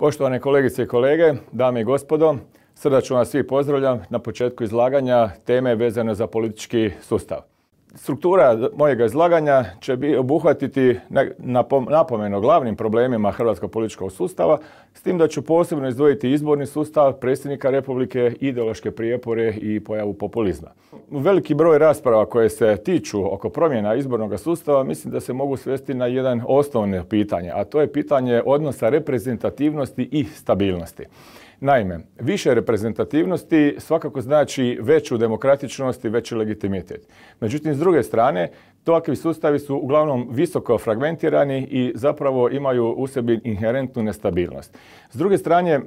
Poštovane kolegice i kolege, dame i gospodo, srdačno vas svi pozdravljam na početku izlaganja teme vezane za politički sustav. Struktura mojega izlaganja će bi obuhvatiti napomeno glavnim problemima hrvatskog političkog sustava, s tim da ću posebno izdvojiti izborni sustav predsjednika Republike, ideološke prijepore i pojavu populizma. Veliki broj rasprava koje se tiču oko promjena izbornog sustava mislim da se mogu svesti na jedan osnovno pitanje, a to je pitanje odnosa reprezentativnosti i stabilnosti. Naime, više reprezentativnosti svakako znači veću demokratičnost i veći legitimitet. Međutim, s druge strane, takvi sustavi su uglavnom visoko fragmentirani i zapravo imaju u sebi inherentnu nestabilnost. S druge strane, e,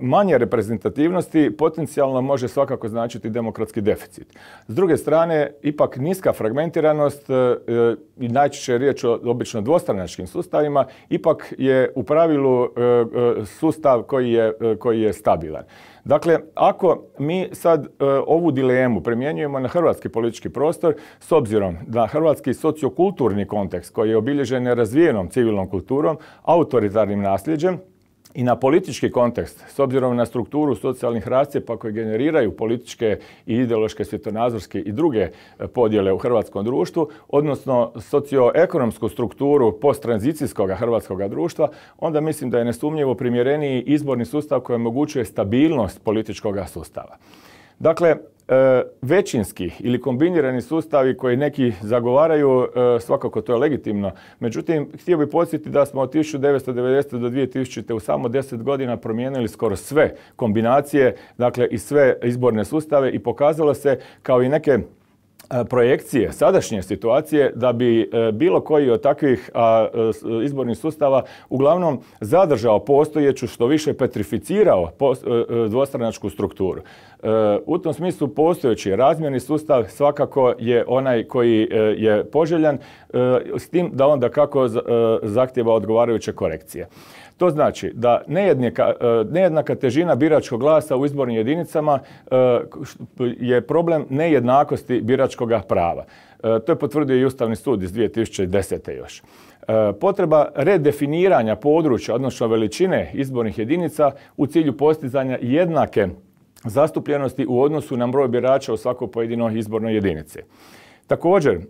manje reprezentativnosti potencijalno može svakako značiti demokratski deficit. S druge strane, ipak niska fragmentiranost e, i najčešće je riječ o obično dvostranačkim sustavima, ipak je u pravilu e, sustav koji je, koji je stabilan. Dakle, ako mi sad e, ovu dilemu primjenjujemo na hrvatski politički prostor, s obzirom da hrvatski sociokulturni kontekst koji je obilježen razvijenom civilnom kulturom, autoritarnim nasljeđem, i na politički kontekst, s obzirom na strukturu socijalnih pa koje generiraju političke i ideološke, svjetonazorske i druge e, podjele u hrvatskom društvu, odnosno socioekonomsku strukturu posttranzicijskog hrvatskog društva, onda mislim da je nesumnjivo primjereniji izborni sustav koji omogućuje stabilnost političkog sustava. Dakle, E, većinski ili kombinirani sustavi koji neki zagovaraju, e, svakako to je legitimno. Međutim, htio bih podsjetiti da smo od 1990. do 2000. u samo 10 godina promijenili skoro sve kombinacije, dakle i sve izborne sustave i pokazalo se kao i neke E, projekcije sadašnje situacije da bi e, bilo koji od takvih e, izbornih sustava uglavnom zadržao postojeću što više petrificirao dvostranačku strukturu. U tom smislu postojeći razmjerni sustav svakako je onaj koji je poželjan s tim da onda kako zahtjeva odgovarajuće korekcije. To znači da nejednaka težina biračkog glasa u izbornim jedinicama je problem nejednakosti biračkog biračkog prava. E, to je potvrdio i Ustavni sud iz 2010. još. E, potreba redefiniranja područja, odnosno veličine izbornih jedinica u cilju postizanja jednake zastupljenosti u odnosu na broj birača u svakoj pojedinoj izbornoj jedinici. Također, e,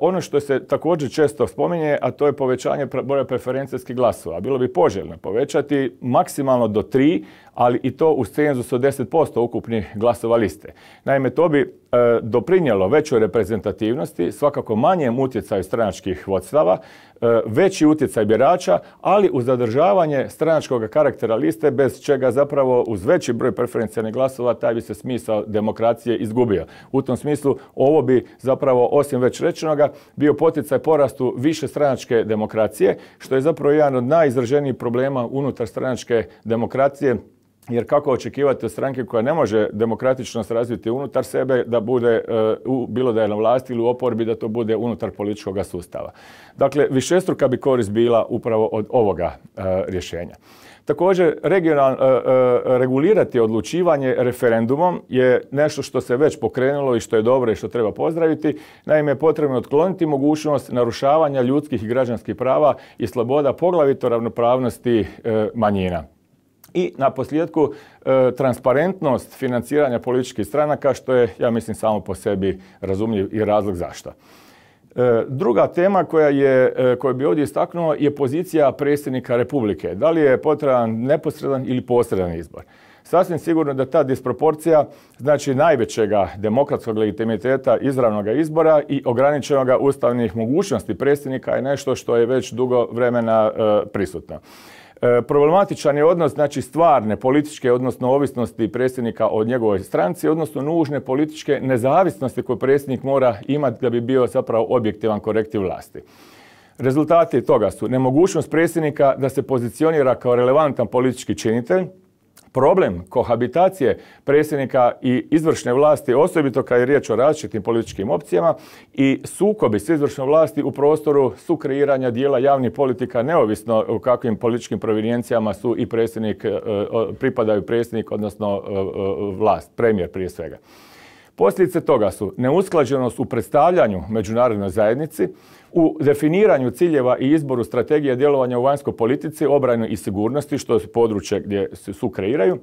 ono što se također često spominje, a to je povećanje broja preferencijskih glasova. Bilo bi poželjno povećati maksimalno do tri ali i to uz cenzus od 10% ukupnih glasova liste. Naime, to bi e, većoj reprezentativnosti, svakako manjem utjecaju stranačkih vodstava, e, veći utjecaj birača, ali uz zadržavanje stranačkog karaktera liste, bez čega zapravo uz veći broj preferencijalnih glasova taj bi se smisao demokracije izgubio. U tom smislu ovo bi zapravo, osim već rečenoga, bio poticaj porastu više stranačke demokracije, što je zapravo jedan od najizraženijih problema unutar stranačke demokracije jer kako očekivati od stranke koja ne može demokratičnost razviti unutar sebe da bude, e, u, bilo da je na vlasti ili u oporbi, da to bude unutar političkog sustava. Dakle, višestruka bi korist bila upravo od ovoga e, rješenja. Također, regional, e, regulirati odlučivanje referendumom je nešto što se već pokrenulo i što je dobro i što treba pozdraviti. Naime, potrebno je otkloniti mogućnost narušavanja ljudskih i građanskih prava i sloboda, poglavito ravnopravnosti manjina. I na posljedku e, transparentnost financiranja političkih stranaka što je, ja mislim, samo po sebi razumljiv i razlog zašto. E, druga tema koja je, e, koju bi ovdje istaknuo je pozicija predsjednika Republike. Da li je potreban neposredan ili posredan izbor? Sasvim sigurno da ta disproporcija znači najvećega demokratskog legitimiteta izravnog izbora i ograničenoga ustavnih mogućnosti predsjednika je nešto što je već dugo vremena prisutno. E, problematičan je odnos znači, stvarne političke, odnosno ovisnosti predsjednika od njegove stranci, odnosno nužne političke nezavisnosti koju predsjednik mora imati da bi bio zapravo objektivan korektiv vlasti. Rezultati toga su nemogućnost predsjednika da se pozicionira kao relevantan politički činitelj, problem kohabitacije predsjednika i izvršne vlasti, osobito kad je riječ o različitim političkim opcijama i sukobi s izvršnom vlasti u prostoru sukreiranja dijela javnih politika, neovisno u kakvim političkim provinijencijama su i predsjednik, e, pripadaju predsjednik, odnosno e, e, vlast, premijer prije svega. Posljedice toga su neusklađenost u predstavljanju međunarodnoj zajednici, u definiranju ciljeva i izboru strategije djelovanja u vanjskoj politici, obrani i sigurnosti, što su područje gdje se sukreiraju,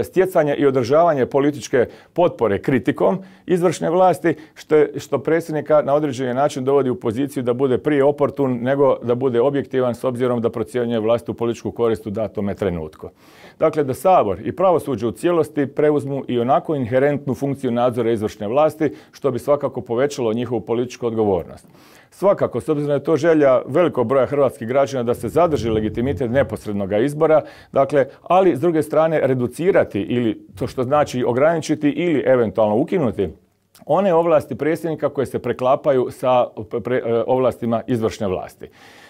e, stjecanje i održavanje političke potpore kritikom izvršne vlasti, što, što predsjednika na određeni način dovodi u poziciju da bude prije oportun nego da bude objektivan s obzirom da procjenjuje u političku korist u datome trenutku. Dakle, da Sabor i pravosuđe u cijelosti preuzmu i onako inherentnu funkciju nadzora izvršne vlasti, što bi svakako povećalo njihovu političku odgovornost. Svakako, s obzirom da je to želja velikog broja hrvatskih građana da se zadrži legitimitet neposrednog izbora, dakle, ali s druge strane reducirati ili to što znači ograničiti ili eventualno ukinuti one ovlasti predsjednika koje se preklapaju sa e, ovlastima izvršne vlasti.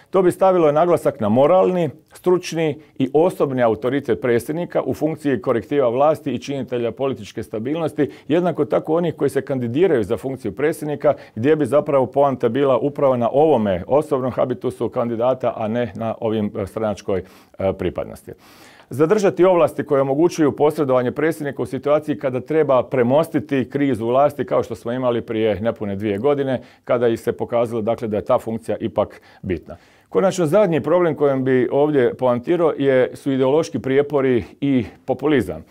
To bi stavilo naglasak na moralni, stručni i osobni autoritet predsjednika u funkciji korektiva vlasti i činitelja političke stabilnosti, jednako tako onih koji se kandidiraju za funkciju predsjednika, gdje bi zapravo poanta bila upravo na ovome osobnom habitusu kandidata, a ne na ovim e, stranačkoj e, pripadnosti zadržati ovlasti koje omogućuju posredovanje predsjednika u situaciji kada treba premostiti krizu vlasti kao što smo imali prije nepune dvije godine kada ih se pokazalo dakle, da je ta funkcija ipak bitna. Konačno zadnji problem kojem bi ovdje poantirao je, su ideološki prijepori i populizam.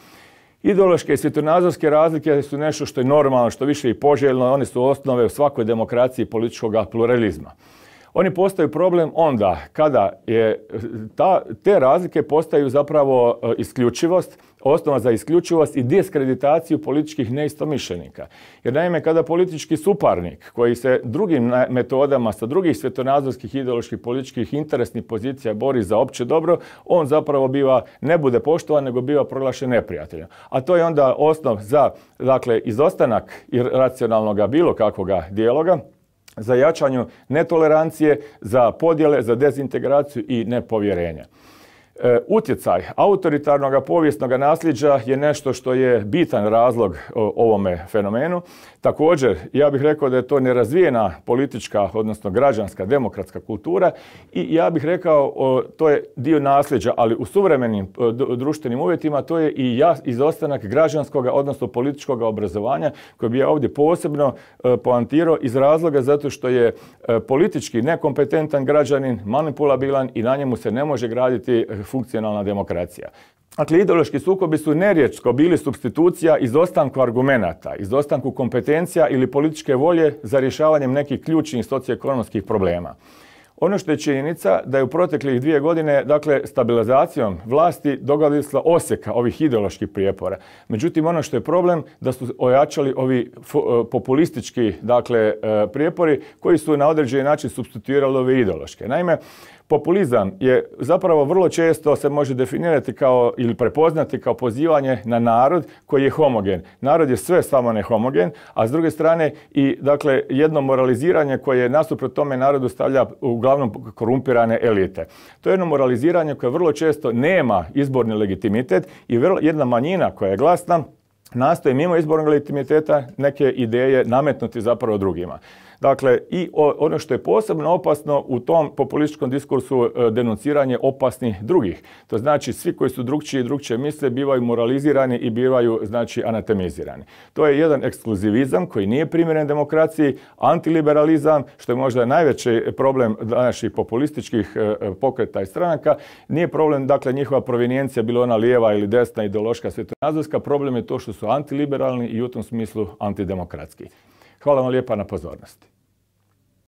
Ideološke i svjetonazorske razlike su nešto što je normalno, što više i poželjno, one su osnove u svakoj demokraciji političkog pluralizma. Oni postaju problem onda kada je ta, te razlike postaju zapravo e, isključivost, osnova za isključivost i diskreditaciju političkih neistomišljenika. Jer naime, kada politički suparnik koji se drugim metodama sa drugih svjetonazorskih, ideoloških, političkih, interesnih pozicija bori za opće dobro, on zapravo biva, ne bude poštovan, nego biva proglašen neprijateljem. A to je onda osnov za, dakle, izostanak racionalnoga bilo kakvog dijeloga za jačanju netolerancije, za podjele, za dezintegraciju i nepovjerenja. E, utjecaj autoritarnog povijesnog nasljeđa je nešto što je bitan razlog ovome fenomenu. Također, ja bih rekao da je to nerazvijena politička, odnosno građanska, demokratska kultura i ja bih rekao to je dio nasljeđa, ali u suvremenim e, društvenim uvjetima to je i izostanak građanskog, odnosno političkog obrazovanja koji bi ja ovdje posebno e, poantirao iz razloga zato što je politički nekompetentan građanin, manipulabilan i na njemu se ne može graditi funkcionalna demokracija. Dakle, ideološki sukobi su nerijetko bili substitucija izostanku argumenata, izostanku kompetencija ili političke volje za rješavanjem nekih ključnih socioekonomskih problema. Ono što je činjenica da je u proteklih dvije godine, dakle, stabilizacijom vlasti dogodila osjeka ovih ideoloških prijepora. Međutim, ono što je problem da su ojačali ovi e, populistički, dakle, e, prijepori koji su na određeni način substituirali ove ideološke. Naime, Populizam je zapravo vrlo često se može definirati kao ili prepoznati kao pozivanje na narod koji je homogen. Narod je sve samo ne homogen, a s druge strane i dakle jedno moraliziranje koje nasuprot tome narodu stavlja uglavnom korumpirane elite. To je jedno moraliziranje koje vrlo često nema izborni legitimitet i vrlo, jedna manjina koja je glasna nastoji mimo izbornog legitimiteta neke ideje nametnuti zapravo drugima. Dakle, i ono što je posebno opasno u tom populističkom diskursu e, denunciranje opasnih drugih. To znači svi koji su drugčiji i drugčije misle bivaju moralizirani i bivaju znači anatemizirani. To je jedan ekskluzivizam koji nije primjeren demokraciji, antiliberalizam, što je možda najveći problem današnjih populističkih e, e, pokreta i stranaka. Nije problem, dakle, njihova provenijencija, bilo ona lijeva ili desna, ideološka, svetonazorska. Problem je to što su antiliberalni i u tom smislu antidemokratski. Hvala vam lijepa na pozornosti.